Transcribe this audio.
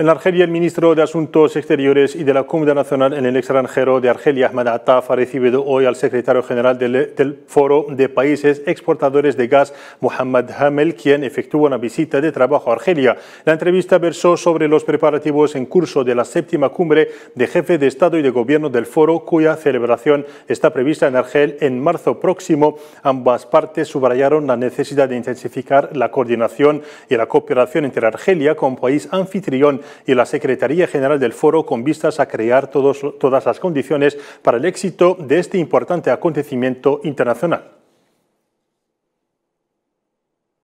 En Argelia, el ministro de Asuntos Exteriores y de la Cumbre Nacional en el Extranjero de Argelia, Ahmad Attaf, ha recibido hoy al secretario general del, Foro de Países Exportadores de Gas, Mohamed Hamel, quien efectuó una visita de trabajo a Argelia. La entrevista versó sobre los preparativos en curso de la séptima cumbre de jefe de Estado y de Gobierno del Foro, cuya celebración está prevista en Argel en marzo próximo. Ambas partes subrayaron la necesidad de intensificar la coordinación y la cooperación entre Argelia como país anfitrión y la Secretaría General del Foro con vistas a crear todas las condiciones para el éxito de este importante acontecimiento internacional.